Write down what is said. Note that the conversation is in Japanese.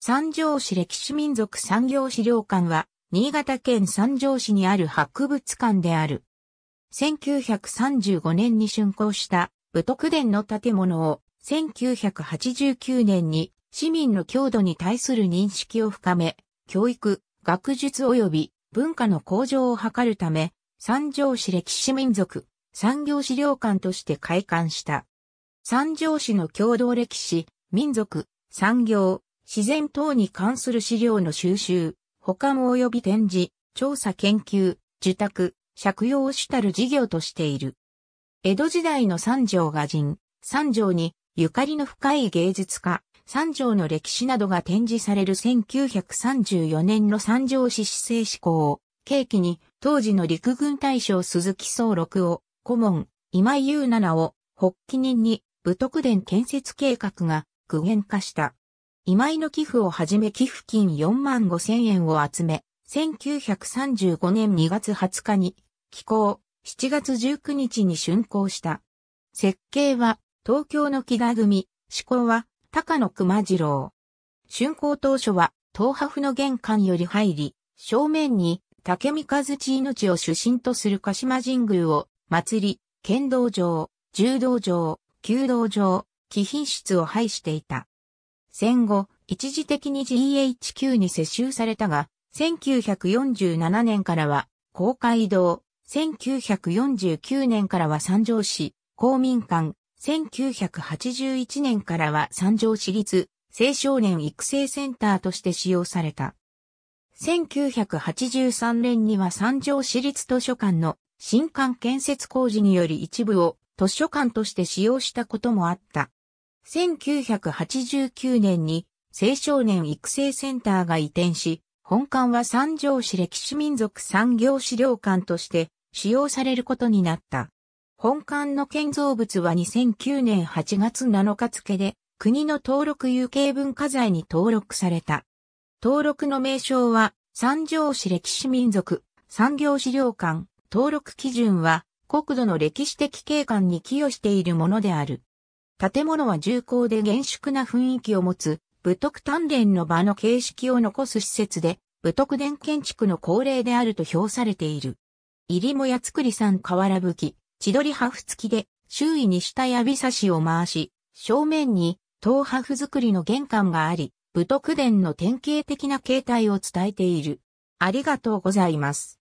三条市歴史民族産業資料館は、新潟県三条市にある博物館である。1935年に竣工した武徳殿の建物を、1989年に市民の郷土に対する認識を深め、教育、学術及び文化の向上を図るため、三条市歴史民族産業資料館として開館した。三条市の共同歴史、民族、産業、自然等に関する資料の収集、保管及び展示、調査研究、受託、借用主たる事業としている。江戸時代の三条画人、三条にゆかりの深い芸術家、三条の歴史などが展示される1934年の三条市市政施行、契機に当時の陸軍大将鈴木総六を、顧問、今井優七を、発起人に、武徳殿建設計画が具現化した。今井の寄付をはじめ寄付金4万5千円を集め、1935年2月20日に、寄港、7月19日に竣工した。設計は、東京の木田組、志向は、高野熊次郎。竣工当初は、東波の玄関より入り、正面に、竹三和地命を主神とする鹿島神宮を、祭り、剣道場、柔道場、弓道場、貴賓室を配していた。戦後、一時的に GHQ に接収されたが、1947年からは、公会堂、1949年からは三条市、公民館、1981年からは三条市立、青少年育成センターとして使用された。1983年には三条市立図書館の新館建設工事により一部を図書館として使用したこともあった。1989年に青少年育成センターが移転し、本館は三条市歴史民族産業資料館として使用されることになった。本館の建造物は2009年8月7日付で国の登録有形文化財に登録された。登録の名称は三条市歴史民族産業資料館登録基準は国土の歴史的景観に寄与しているものである。建物は重厚で厳粛な雰囲気を持つ、武徳鍛錬の場の形式を残す施設で、武徳殿建築の恒例であると評されている。入りもや造りさ河瓦武き、千鳥フ付きで、周囲に下やび差しを回し、正面に、東ハフ作りの玄関があり、武徳殿の典型的な形態を伝えている。ありがとうございます。